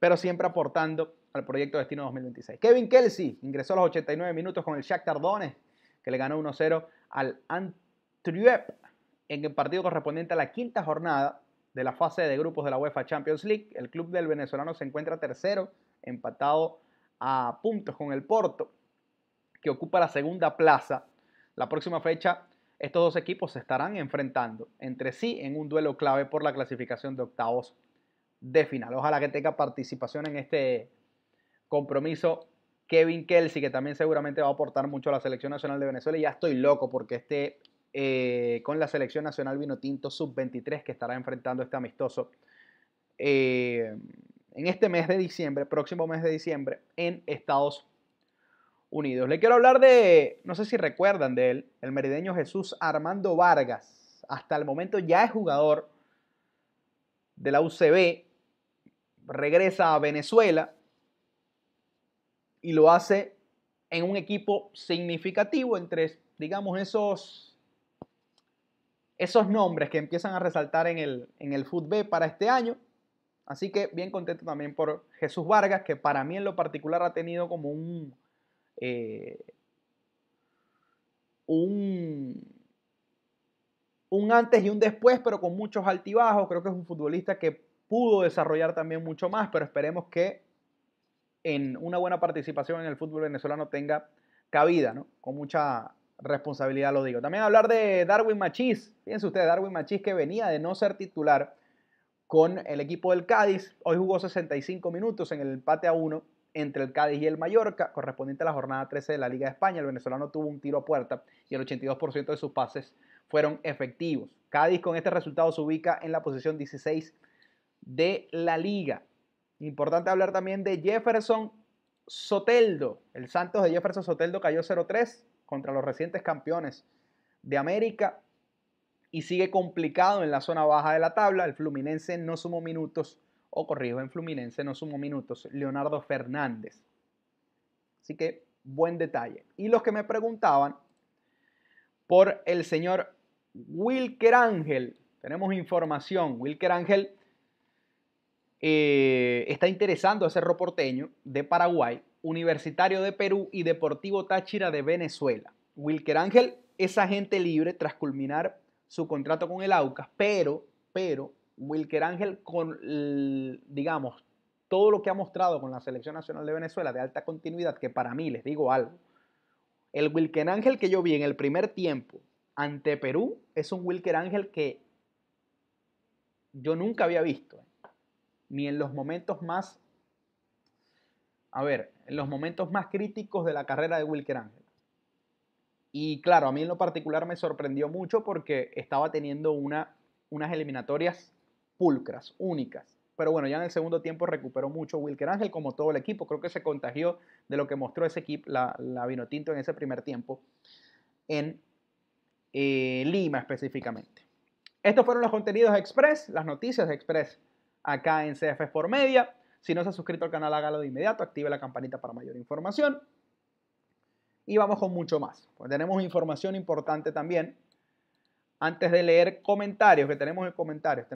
pero siempre aportando al proyecto Destino 2026. Kevin Kelsey ingresó a los 89 minutos con el Shakhtar Tardones, que le ganó 1-0 al Antwerp en el partido correspondiente a la quinta jornada de la fase de grupos de la UEFA Champions League. El club del venezolano se encuentra tercero, empatado a puntos con el Porto, que ocupa la segunda plaza. La próxima fecha, estos dos equipos se estarán enfrentando entre sí en un duelo clave por la clasificación de octavos de final. Ojalá que tenga participación en este compromiso Kevin Kelsey, que también seguramente va a aportar mucho a la Selección Nacional de Venezuela. Y ya estoy loco porque esté eh, con la Selección Nacional Vino Tinto Sub-23 que estará enfrentando este amistoso eh, en este mes de diciembre, próximo mes de diciembre, en Estados Unidos. Le quiero hablar de, no sé si recuerdan de él, el merideño Jesús Armando Vargas. Hasta el momento ya es jugador de la UCB, regresa a Venezuela y lo hace en un equipo significativo entre, digamos, esos, esos nombres que empiezan a resaltar en el, en el fútbol para este año. Así que bien contento también por Jesús Vargas, que para mí en lo particular ha tenido como un, eh, un antes y un después, pero con muchos altibajos. Creo que es un futbolista que pudo desarrollar también mucho más, pero esperemos que en una buena participación en el fútbol venezolano tenga cabida, ¿no? Con mucha responsabilidad lo digo. También hablar de Darwin Machís. Fíjense ustedes, Darwin Machís que venía de no ser titular con el equipo del Cádiz. Hoy jugó 65 minutos en el empate a 1 entre el Cádiz y el Mallorca, correspondiente a la jornada 13 de la Liga de España. El venezolano tuvo un tiro a puerta y el 82% de sus pases fueron efectivos. Cádiz con este resultado se ubica en la posición 16 de la liga. Importante hablar también de Jefferson Soteldo. El Santos de Jefferson Soteldo cayó 0-3 contra los recientes campeones de América y sigue complicado en la zona baja de la tabla. El Fluminense no sumó minutos, o corrijo, en Fluminense no sumó minutos, Leonardo Fernández. Así que buen detalle. Y los que me preguntaban por el señor Wilker Ángel, tenemos información. Wilker Ángel eh, está interesando a Cerro Porteño de Paraguay, Universitario de Perú y Deportivo Táchira de Venezuela. Wilker Ángel es agente libre tras culminar su contrato con el Aucas, pero, pero Wilker Ángel con, digamos, todo lo que ha mostrado con la Selección Nacional de Venezuela de alta continuidad, que para mí les digo algo, el Wilker Ángel que yo vi en el primer tiempo ante Perú es un Wilker Ángel que yo nunca había visto. Eh ni en los momentos más, a ver, en los momentos más críticos de la carrera de Wilker Ángel. Y claro, a mí en lo particular me sorprendió mucho porque estaba teniendo una, unas eliminatorias pulcras, únicas. Pero bueno, ya en el segundo tiempo recuperó mucho Wilker Ángel, como todo el equipo. Creo que se contagió de lo que mostró ese equipo, la, la Vinotinto en ese primer tiempo, en eh, Lima específicamente. Estos fueron los contenidos Express, las noticias Express acá en CF por Media. Si no se ha suscrito al canal, hágalo de inmediato, active la campanita para mayor información. Y vamos con mucho más. tenemos información importante también. Antes de leer comentarios, que tenemos en comentarios.